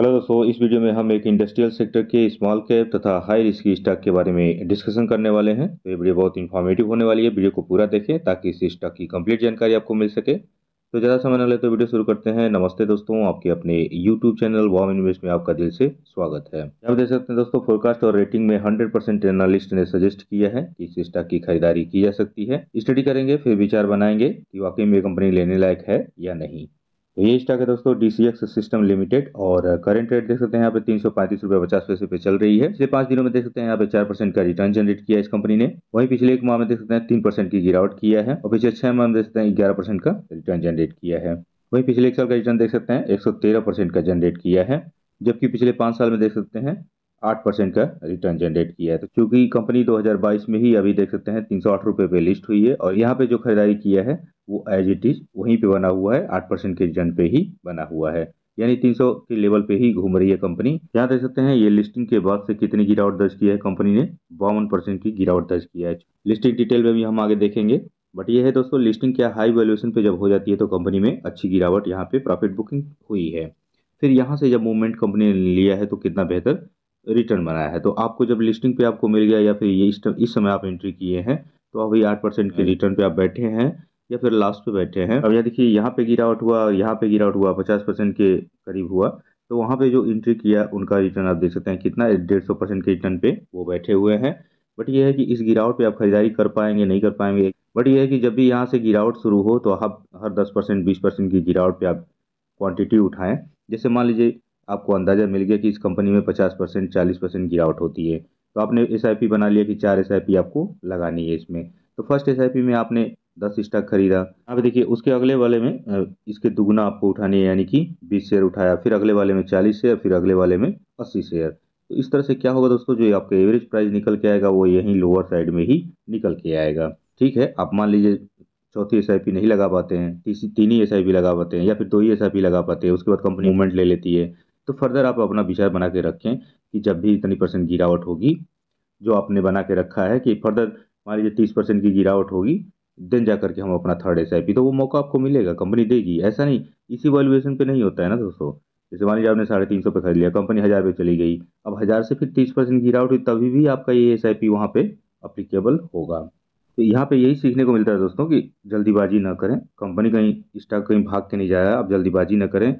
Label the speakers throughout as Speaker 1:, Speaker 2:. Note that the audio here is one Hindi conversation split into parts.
Speaker 1: हेलो दोस्तों इस वीडियो में हम एक इंडस्ट्रियल सेक्टर के स्मॉल कैप तथा हाई रिस्क स्टॉक के बारे में डिस्कशन करने वाले हैं तो ये वीडियो बहुत इन्फॉर्मेटिव होने वाली है वीडियो को पूरा देखें ताकि इस स्टॉक की कंप्लीट जानकारी आपको मिल सके तो ज़्यादा समय न ले तो वीडियो शुरू करते हैं नमस्ते दोस्तों आपके अपने यूट्यूब चैनल वॉम इन्वेस्ट में आपका दिल से स्वागत है आप देख सकते हैं दोस्तों फोरकास्ट और रेटिंग में हंड्रेड परसेंट एनालिस्ट ने सजेस्ट किया है कि इस स्टॉक की खरीदारी की जा सकती है स्टडी करेंगे फिर विचार बनाएंगे कि वाकई में कंपनी लेने लायक है या नहीं तो ये स्टॉक है दोस्तों डी सिस्टम लिमिटेड और करंट uh, रेट देख सकते हैं यहाँ पे तीन सौ पैंतीस रुपये पचास पैसे पे चल रही है पिछले पांच दिनों में देख सकते हैं यहाँ पे चार परसेंट का रिटर्न जनरेट किया इस कंपनी ने वहीं पिछले एक माह में देख सकते हैं तीन परसेंट की गिरावट किया है और पिछले छह माह में देख सकते हैं ग्यारह परसेंट का रिटर्न जनरेट किया है वहीं पिछले एक साल का रिटर्न देख सकते हैं एक सौ तेरह परसेंट का जनरेट किया है जबकि पिछले पांच साल में देख सकते हैं आठ परसेंट का रिटर्न जनरेट किया है तो क्योंकि कंपनी 2022 में ही अभी देख सकते हैं तीन सौ आठ रुपये पे लिस्ट हुई है और यहाँ पे जो खरीदारी किया है वो एज इट इज वहीं पे बना हुआ है आठ परसेंट के रिटर्न पे ही बना हुआ है यानी 300 के लेवल पे ही घूम रही है कंपनी यहाँ देख सकते हैं ये लिस्टिंग के बाद से कितनी गिरावट दर्ज किया है कंपनी ने बावन परसेंट की गिरावट दर्ज किया है लिस्टिंग डिटेल में भी हम आगे देखेंगे बट ये है दोस्तों लिस्टिंग क्या हाई वैल्यूएशन पे जब हो जाती है तो कंपनी में अच्छी गिरावट यहाँ पे प्रॉफिट बुकिंग हुई है फिर यहाँ से जब मूवमेंट कंपनी ने लिया है तो कितना बेहतर रिटर्न बनाया है तो आपको जब लिस्टिंग पे आपको मिल गया या फिर ये इस, इस समय आप एंट्री किए हैं तो अभी आठ परसेंट के हाँ। रिटर्न पे आप बैठे हैं या फिर लास्ट पे बैठे हैं अब यहाँ देखिए यहाँ पे गिरावट हुआ यहाँ पे गिरावट हुआ पचास परसेंट के करीब हुआ तो वहाँ पे जो एंट्री किया उनका रिटर्न आप देख सकते हैं कितना डेढ़ सौ परसेंट के रिटर्न पे वो बैठे हुए हैं बट ये है कि इस गिरावट पे आप खरीदारी कर पाएंगे नहीं कर पाएंगे बट ये है कि जब भी यहाँ से गिरावट शुरू हो तो आप हर दस परसेंट बीस परसेंट की गिरावट पे आप क्वान्टिटी उठाएं जैसे मान लीजिए आपको अंदाज़ा मिल गया कि इस कंपनी में पचास परसेंट चालीस परसेंट गिरावट होती है तो आपने एस बना लिया कि चार एस आपको लगानी है इसमें तो फर्स्ट एस में आपने दस स्टॉक खरीदा आप देखिए उसके अगले वाले में इसके दुगना आपको उठानी है यानी कि बीस शेयर उठाया फिर अगले वाले में चालीस शेयर फिर अगले वाले में अस्सी शेयर तो इस तरह से क्या होगा दोस्तों जो आपका एवरेज प्राइस निकल के आएगा वो यहीं लोअर साइड में ही निकल के आएगा ठीक है आप मान लीजिए चौथी एस नहीं लगा पाते हैं तीन ही एस लगा पाते हैं या फिर दो ही एस लगा पाते हैं उसके बाद कंपनी मूवमेंट ले लेती है तो फर्दर आप अपना विचार बना के रखें कि जब भी इतनी परसेंट गिरावट होगी जो आपने बना के रखा है कि फर्दर मान लीजिए तीस परसेंट की गिरावट होगी देन जा करके हम अपना थर्ड एस तो वो मौका आपको मिलेगा कंपनी देगी ऐसा नहीं इसी वैल्यूएशन पे नहीं होता है ना दोस्तों जैसे मान लीजिए आपने साढ़े तीन सौ पर खरीद लिया कंपनी हज़ार पे चली गई अब हज़ार से फिर तीस परसेंट गिरावट हुई तभी भी आपका ये एस आई पी वहाँ पर अप्लीकेबल होगा तो यहाँ पे यही सीखने को मिलता है दोस्तों कि जल्दीबाजी ना करें कंपनी कहीं स्टॉक कहीं भाग के नहीं जा रहा आप जल्दीबाजी ना करें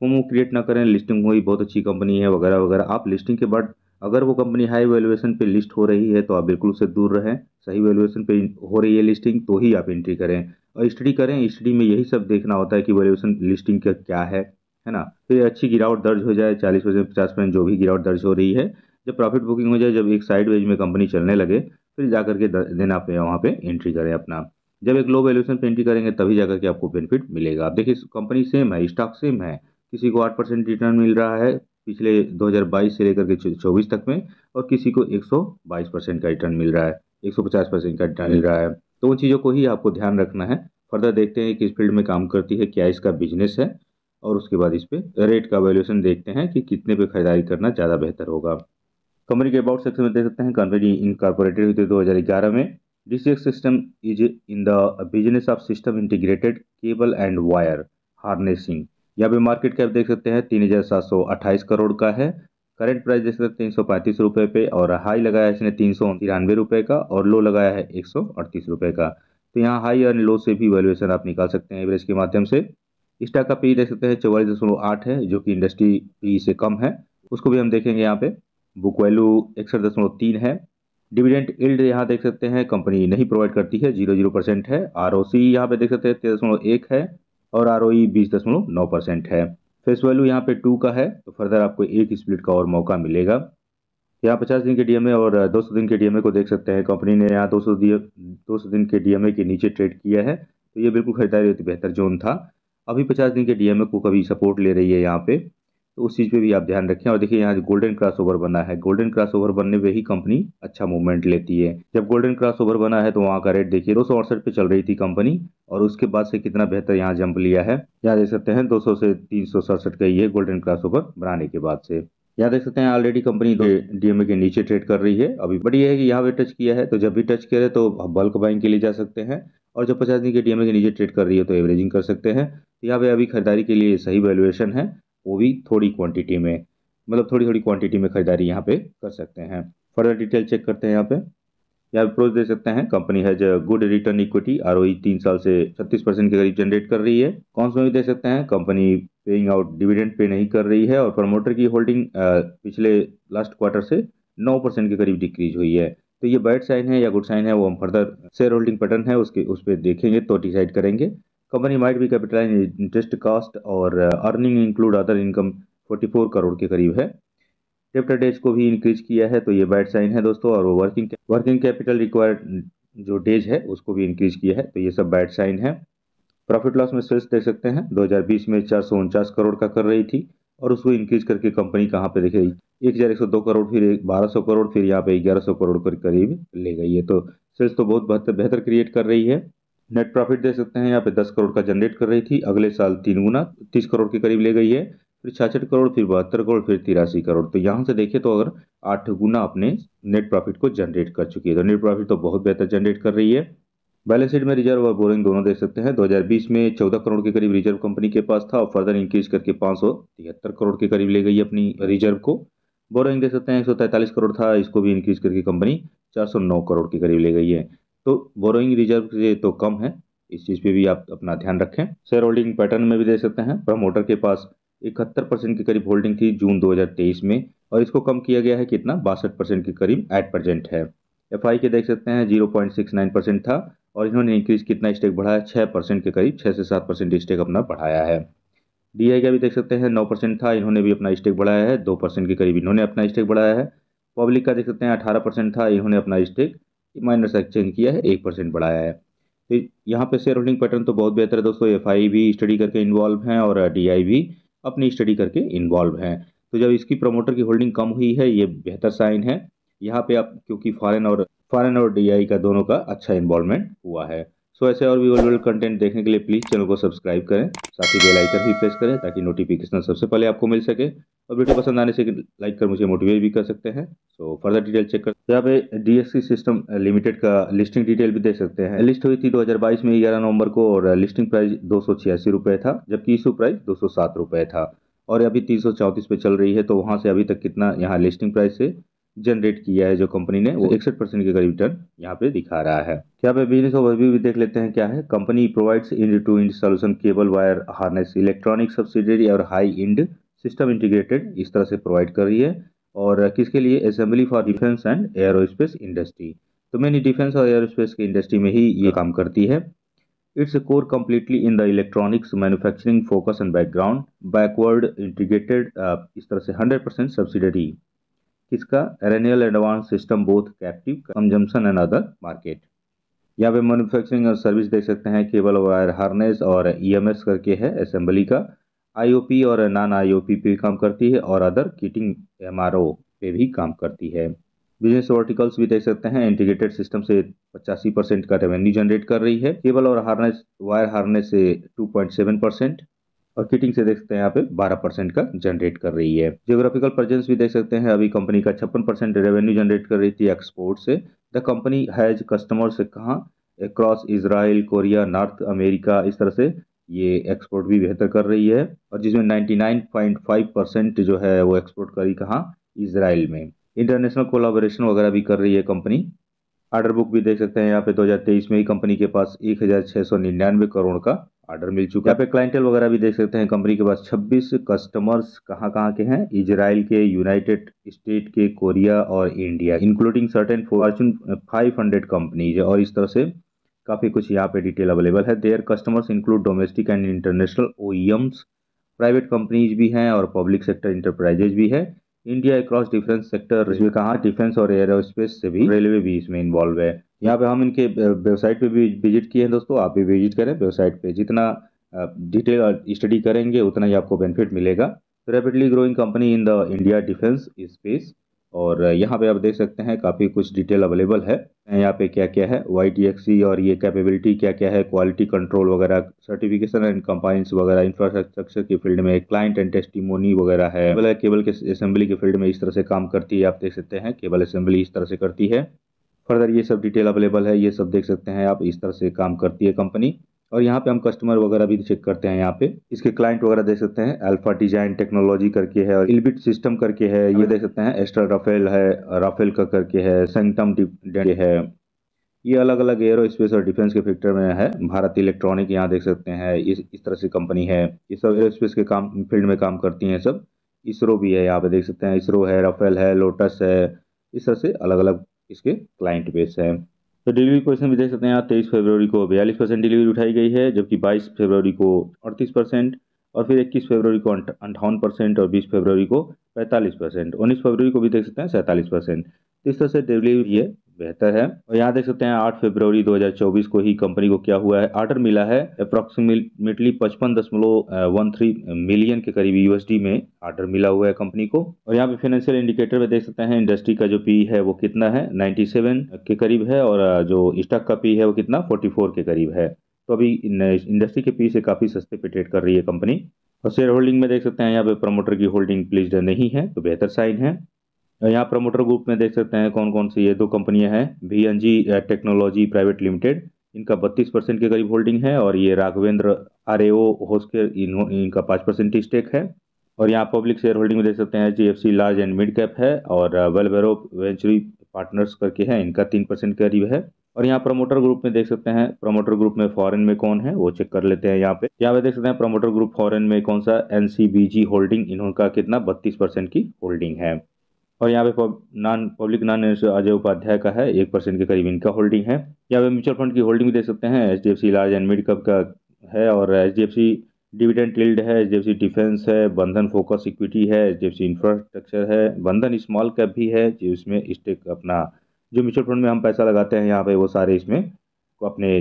Speaker 1: फोमो क्रिएट ना करें लिस्टिंग हुई बहुत अच्छी कंपनी है वगैरह वगैरह आप लिस्टिंग के बाद अगर वो कंपनी हाई वैल्यूएशन पे लिस्ट हो रही है तो आप बिल्कुल उससे दूर रहें सही वैल्यूएशन पे हो रही है लिस्टिंग तो ही आप एंट्री करें और स्टडी करें स्टडी में यही सब देखना होता है कि वैल्यूएशन लिस्टिंग का क्या है है ना फिर तो अच्छी गिरावट दर्ज हो जाए चालीस परसेंट पचास परसेंट जो भी गिरावट दर्ज हो रही है जब प्रॉफिट बुकिंग हो जाए जब एक साइड वेज में कंपनी चलने लगे फिर जा करके देन आप वहाँ पर एंट्री करें अपना जब एक लो वैल्यूएशन पर एंट्री करेंगे तभी जा करके आपको बेनिफिट मिलेगा आप देखिए कंपनी सेम है स्टॉक सेम है किसी को आठ परसेंट रिटर्न मिल रहा है पिछले 2022 से लेकर के 24 तक में और किसी को 122 परसेंट का रिटर्न मिल रहा है 150 परसेंट का रिटर्न मिल रहा है तो उन चीज़ों को ही आपको ध्यान रखना है फर्दर देखते हैं किस फील्ड में काम करती है क्या इसका बिजनेस है और उसके बाद इस पर रेट का वैल्यूएशन देखते हैं कि कितने पे खरीदारी करना ज़्यादा बेहतर होगा कंपनी के अबाउट सेक्शन में देख सकते हैं कंपनी इनकॉर्पोरेटेड हुई थी दो में D system is in the business of system integrated cable and wire harnessing यहाँ पे मार्केट कैप देख सकते हैं तीन हज़ार सात सौ अट्ठाईस करोड़ का है करंट प्राइस देख सकते हैं तीन सौ पैंतीस रुपये पे और हाई लगाया इसने तीन सौ तिरानवे रुपये का और लो लगाया है एक सौ अड़तीस रुपये का तो यहाँ हाई और लो से भी वैल्यूएशन आप निकाल सकते हैं एवरेज के माध्यम से स्टॉक का पी देख सकते हैं चौवालीस दशमलव आठ है जो कि इंडस्ट्री पी से कम है उसको भी हम देखेंगे यहाँ पे बुक वैल्यू इकसठ दशमलव तीन है डिविडेंट इल्ड यहाँ देख सकते हैं कंपनी नहीं प्रोवाइड करती है जीरो जीरो परसेंट है आर ओ सी यहाँ पे देख सकते हैं तेरह दशमलव एक है और आर ओ e बीस दशमलव नौ परसेंट है फेस वैल्यू यहाँ पे टू का है तो फर्दर आपको एक स्प्लिट का और मौका मिलेगा यहाँ पचास दिन के डीएमए और दो सौ दिन के डीएमए को देख सकते हैं कंपनी ने यहाँ दो सौ दो सौ दिन के डीएमए के नीचे ट्रेड किया है तो ये बिल्कुल खरीदारी बेहतर जोन था अभी पचास दिन के डीएमए को कभी सपोर्ट ले रही है यहाँ पे तो उस चीज़ पे भी आप ध्यान रखें और देखिए यहाँ गोल्डन क्रॉस ओवर बना है गोल्डन क्रॉस ओवर बनने पे ही कंपनी अच्छा मूवमेंट लेती है जब गोल्डन क्रॉस ओवर बना है तो वहाँ का रेट देखिए दो सौ अड़सठ पे चल रही थी कंपनी और उसके बाद से कितना बेहतर यहाँ जंप लिया है यहाँ देख सकते हैं दो सौ से तीन सौ सड़सठ का ये गोल्डन क्रॉस ओवर बनाने के बाद से यहाँ देख सकते हैं ऑलरेडी कंपनी डीएमए के नीचे ट्रेड कर रही है अभी बट ये है कि यहाँ पे टच किया है तो जब भी टच करे तो बल्क बाइंग के लिए जा सकते हैं और जब पचास दिन के डीएमए के नीचे ट्रेड कर रही है तो एवरेजिंग कर सकते हैं तो यहाँ पे अभी खरीदारी के लिए सही वैल्यूएशन है वो भी थोड़ी क्वांटिटी में मतलब थोड़ी थोड़ी क्वांटिटी में ख़रीदारी यहाँ पे कर सकते हैं फर्दर डिटेल चेक करते हैं यहाँ पे यहाँ अप्रोच दे सकते हैं company has good return equity R तीन साल से छत्तीस परसेंट के करीब जनरेट कर रही है कौन भी दे सकते हैं company paying out dividend pay नहीं कर रही है और प्रमोटर की होल्डिंग पिछले लास्ट क्वार्टर से नौ परसेंट के करीब डिक्रीज हुई है तो ये बैड साइन है या गुड साइन है वो हम फर्दर शेयर होल्डिंग पैटर्न है उसके उस पर देखेंगे तो डिसाइड करेंगे कंपनी माइट भी कैपिटलाइज इंटरेस्ट कास्ट और earning include other income 44 crore के करीब है डेप्टर डेज को भी इंक्रीज किया है तो ये बैड साइन है दोस्तों और वर्किंग वर्किंग कैपिटल रिक्वायर्ड जो डेज है उसको भी इंक्रीज किया है तो ये सब बैड साइन है प्रॉफिट लॉस में सेल्स देख सकते हैं 2020 में चार करोड़ का कर रही थी और उसको इंक्रीज करके कंपनी कहाँ पे देख रही एक हज़ार एक सौ दो करोड़ फिर बारह सौ करोड़ फिर यहाँ पे ग्यारह सौ करोड़ के करीब ले गई है तो सेल्स तो बहुत बेहतर बेहतर क्रिएट कर रही है नेट प्रॉफिट दे सकते हैं यहाँ पे दस करोड़ का जनरेट कर रही थी अगले साल तीन गुना तीस करोड़ के करीब ले गई है फिर छियासठ करोड़ फिर बहत्तर करोड़ फिर तिरासी करोड़ तो यहाँ से देखिए तो अगर आठ गुना अपने नेट प्रॉफिट को जनरेट कर चुकी है तो नेट प्रॉफिट तो बहुत बेहतर जनरेट कर रही है बैलेंस शीट में रिजर्व और बोरिंग दोनों देख सकते हैं 2020 में 14 करोड़ के करीब रिजर्व कंपनी के पास था और फर्दर इंक्रीज करके पाँच करोड़ के करीब ले गई अपनी रिजर्व को बोरिंग देख सकते हैं एक करोड़ था इसको भी इंक्रीज करके कंपनी 409 करोड़ के करीब ले गई है तो बोरोइंग रिजर्व से तो कम है इस चीज़ पे भी आप अपना ध्यान रखें शेयर होल्डिंग पैटर्न में भी देख सकते हैं प्रमोटर के पास इकहत्तर परसेंट के करीब होल्डिंग थी जून 2023 में और इसको कम किया गया है कितना बासठ परसेंट के करीब एट प्रेजेंट है एफ के देख सकते हैं zero point six nine percent था और इन्होंने इंक्रीज कितना स्टेक बढ़ाया छः परसेंट के करीब छः से सात परसेंट स्टेक अपना बढ़ाया है डी का भी देख सकते हैं नौ परसेंट था इन्होंने भी अपना स्टेक बढ़ाया है दो परसेंट के करीब इन्होंने अपना स्टेक बढ़ाया है पब्लिक का देख सकते हैं अठारह परसेंट था इन्होंने अपना स्टेक माइनर एक्सचेंज किया है एक परसेंट बढ़ाया है तो यहाँ पे शेयर होल्डिंग पैटर्न तो बहुत बेहतर है दोस्तों एफ भी स्टडी करके इन्वॉल्व हैं और डी भी अपनी स्टडी करके इन्वॉल्व हैं तो जब इसकी प्रमोटर की होल्डिंग कम हुई है ये बेहतर साइन है यहाँ पे आप क्योंकि फॉरन और फॉरन और डी का दोनों का अच्छा इन्वॉल्वमेंट हुआ है सो ऐसे और भी वेलेबल कंटेंट देखने के लिए प्लीज़ चैनल को सब्सक्राइब करें साथ ही बेल आइकन भी प्रेस करें ताकि नोटिफिकेशन सबसे पहले आपको मिल सके और वीडियो पसंद आने से लाइक कर मुझे मोटिवेट भी कर सकते हैं सो फर्दर डिटेल चेक कर यहाँ पे डीएससी सिस्टम लिमिटेड का लिस्टिंग डिटेल भी देख सकते हैं लिस्ट हुई थी 2022 में 11 नवंबर को और लिस्टिंग uh, प्राइस दो रुपए था जबकि इशू प्राइस दो रुपए था और अभी तीन पे चल रही है तो वहाँ से अभी तक कितना यहाँ लिस्टिंग प्राइस से जनरेट किया है जो कंपनी ने वो इकसठ परसेंट के करीब रिटर्न यहाँ पे दिखा रहा है यहाँ पे बिजनेस ओवरव्यू भी देख लेते हैं क्या है company provides end to end solution cable wire harness electronic subsidiary और हाई इंड सिस्टम इंटीग्रेटेड इस तरह से प्रोवाइड कर रही है और किसके लिए assembly for defence and aerospace industry तो मैंने डिफेंस और एयरोस्पेस की इंडस्ट्री में ही ये काम करती है it's core completely in the electronics manufacturing focus and background backward integrated इस तरह से हंड्रेड परसेंट सब्सिडरी किसका Raneal advance system both captive consumption and other market यहाँ पे मैन्युफैक्चरिंग और सर्विस देख सकते हैं केबल वायर हार्नेस और ईएमएस e करके है असेंबली का आईओपी और नॉन आईओपी पे भी काम करती है और अदर किटिंग एमआरओ पे भी काम करती है बिजनेस वर्टिकल्स भी देख सकते हैं इंटीग्रेटेड सिस्टम से पचासी परसेंट का रेवेन्यू जनरेट कर रही है केबल और हार्नेस वायर हार्नेस से टू पॉइंट सेवन परसेंट और किटिंग से देख सकते हैं यहाँ पे 12 परसेंट का जनरेट कर रही है जियोग्राफिकल प्रेजेंस भी देख सकते हैं अभी कंपनी का छप्पन परसेंट रेवेन्यू जनरेट कर रही थी एक्सपोर्ट से द कंपनी हैज कस्टमर्स से कहाँ across Israel Korea North America इस तरह से ये एक्सपोर्ट भी बेहतर कर रही है और जिसमें नाइन्टी जो है वो एक्सपोर्ट करी कहाँ इसराइल में इंटरनेशनल कोलाबोरेशन वगैरह भी कर रही है कंपनी ऑर्डर बुक भी देख सकते हैं यहाँ पे 2023 में ही कंपनी के पास एक करोड़ का ऑर्डर मिल चुका है यहाँ पे क्लाइंटल वगैरह भी देख सकते हैं कंपनी के पास 26 कस्टमर्स कहाँ कहाँ के हैं इजराइल के यूनाइटेड स्टेट के कोरिया और India including certain Fortune 500 companies और इस तरह से काफ़ी कुछ यहाँ पे डिटेल अवेलेबल है their customers include domestic and international ओ प्राइवेट कंपनीज भी हैं और पब्लिक सेक्टर इंटरप्राइजेज भी है इंडिया अक्रॉस डिफरेंस सेक्टर कहाँ कहा डिफेंस और एयरोस्पेस से भी रेलवे भी इसमें इन्वॉल्व है यहाँ पे हम इनके वेबसाइट पे भी विजिट किए हैं दोस्तों आप भी विजिट करें वेबसाइट पे जितना डिटेल स्टडी करेंगे उतना ही आपको बेनिफिट मिलेगा rapidly growing company in the India defence space और यहाँ पे आप देख सकते हैं काफ़ी कुछ डिटेल अवेलेबल है यहाँ पे क्या क्या है वाई और ये कैपेबिलिटी क्या क्या है क्वालिटी कंट्रोल वगैरह सर्टिफिकेशन एंड कंपाइंस वगैरह इंफ्रास्ट्रक्चर के फील्ड में क्लाइंट एंड टेस्टिमोनी वगैरह है केबल के असेंबली के फील्ड में इस तरह से काम करती है आप देख सकते हैं केबल असेंबली इस तरह से करती है फर्दर ये सब डिटेल अवेलेबल है ये सब देख सकते हैं आप इस तरह से काम करती है कंपनी और यहाँ पे हम कस्टमर वगैरह भी चेक करते हैं यहाँ पे इसके क्लाइंट वगैरह देख सकते हैं अल्फा डिजाइन टेक्नोलॉजी करके है और इलबिट सिस्टम करके है ये देख सकते हैं एस्ट्रा राफेल है राफेल का करके है सेंटम है ये अलग अलग एयरो स्पेस और डिफेंस के फैक्टर में है भारत इलेक्ट्रॉनिक यहाँ देख सकते हैं इस इस तरह से कंपनी है ये सब एयर स्पेस के काम फील्ड में काम करती हैं सब इसरो भी है यहाँ पे देख सकते हैं इसरो है राफेल है लोटस है इस तरह से अलग अलग इसके क्लाइंट बेस है तो डिलीवरी क्वेश्चन भी देख सकते हैं तेईस फरवरी को बयालीस परसेंट डिलीवरी उठाई गई है जबकि बाईस फरवरी को अड़तीस परसेंट और फिर इक्कीस फरवरी को अंठावन परसेंट और बीस फरवरी को पैंतालीस परसेंट उन्नीस फरवरी को भी देख सकते हैं सैंतालीस परसेंट इस तरह से डिलीवरी है बेहतर है और यहाँ देख सकते हैं आठ फरवरी 2024 को ही कंपनी को क्या हुआ है आर्डर मिला है अप्रोक्सीमेटली पचपन दशमलव वन थ्री मिलियन के करीब यूएसडी में आर्डर मिला हुआ है कंपनी को और यहाँ पे फाइनेंशियल इंडिकेटर में देख सकते हैं इंडस्ट्री का जो पी है वो कितना है 97 के करीब है और जो स्टॉक का पी है वो कितना 44 के करीब है तो अभी इंडस्ट्री के पी से काफ़ी सस्ते पे ट्रेड कर रही है कंपनी और शेयर होल्डिंग में देख सकते हैं यहाँ पे प्रमोटर की होल्डिंग प्लीज नहीं है तो बेहतर साइन है यहाँ प्रमोटर ग्रुप में देख सकते हैं कौन कौन सी ये दो कंपनियां हैं भी N G technology private limited इनका बत्तीस परसेंट के करीब होल्डिंग है और ये राघवेंद्र आर ए ओ होस्केर इनका पाँच परसेंट स्टेक है और यहाँ पब्लिक शेयर होल्डिंग में देख सकते हैं H F C large and mid cap है और वेलवेरो वेंचुरी पार्टनर्स करके है इनका तीन परसेंट करीब है और यहाँ प्रमोटर ग्रुप में देख सकते हैं प्रमोटर ग्रुप में फॉरेन में कौन है वो चेक कर लेते हैं यहाँ पे यहाँ पे देख सकते हैं प्रमोटर ग्रुप फॉरेन में कौन सा एनसीबीजी होल्डिंग का कितना बत्तीस परसेंट की होल्डिंग है और यहाँ पे non public non Ajay Upadhyay का है एक परसेंट के करीब इनका होल्डिंग है यहाँ पे म्यूचुअल फंड की होल्डिंग भी देख सकते हैं H D F C large and mid cap का है और H D F C dividend टिल्ड है H D F C defence है बंधन फोकस इक्विटी है H D F C infrastructure है बंधन स्मॉल कैप भी है जिसमें स्टेक अपना जो म्यूचुअल फंड में हम पैसा लगाते हैं यहाँ पे वो सारे इसमें अपने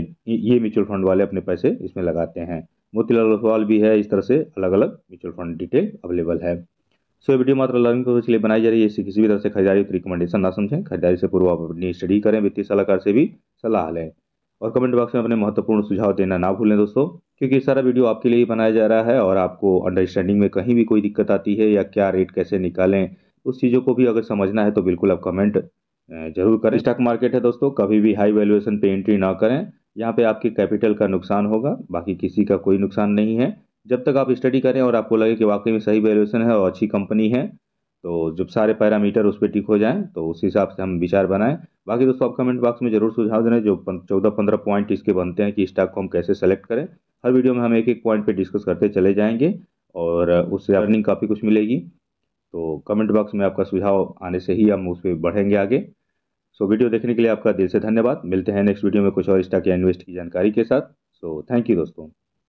Speaker 1: ये म्यूचुअल फंड वाले अपने पैसे इसमें लगाते हैं मोतीलाल ओसवाल भी है इस तरह से अलग अलग म्यूचुअल फंड डिटेल अवेलेबल है सो वीडियो मात्र लर्निंग पर्पज के लिए बनाई जा रही है इसे किसी भी तरह से खरीदारी तो रिकमेंडेशन ना समझें खरीदारी से पूर्व आप अपनी स्टडी करें वित्तीय सलाहकार से भी सलाह लें और कमेंट बॉक्स में अपने महत्वपूर्ण सुझाव देना ना भूलें दोस्तों क्योंकि ये सारा वीडियो आपके लिए ही बनाया जा रहा है और आपको अंडरस्टैंडिंग में कहीं भी कोई दिक्कत आती है या क्या रेट कैसे निकालें उस चीज़ों को भी अगर समझना है तो बिल्कुल आप कमेंट जरूर करें स्टॉक मार्केट है दोस्तों कभी भी हाई वैल्यूएशन पे एंट्री ना करें यहाँ पे आपके कैपिटल का नुकसान होगा बाकी किसी का कोई नुकसान नहीं है जब तक आप स्टडी करें और आपको लगे कि वाकई में सही वैल्यूएशन है और अच्छी कंपनी है तो जब सारे पैरामीटर उस पर टिक हो जाएं तो उस हिसाब से हम विचार बनाएं बाकी दोस्तों आप कमेंट बॉक्स में जरूर सुझाव देने जो चौदह पंद्रह पॉइंट इसके बनते हैं कि स्टॉक को हम कैसे सेलेक्ट करें हर वीडियो में हम एक एक पॉइंट पर डिस्कस करते चले जाएंगे और उससे अर्निंग काफ़ी कुछ मिलेगी तो कमेंट बॉक्स में आपका सुझाव आने से ही हम उस पर बढ़ेंगे आगे सो वीडियो देखने के लिए आपका दिल से धन्यवाद मिलते हैं नेक्स्ट वीडियो में कुछ और स्टॉक या इन्वेस्ट की जानकारी के साथ सो थैंक यू दोस्तों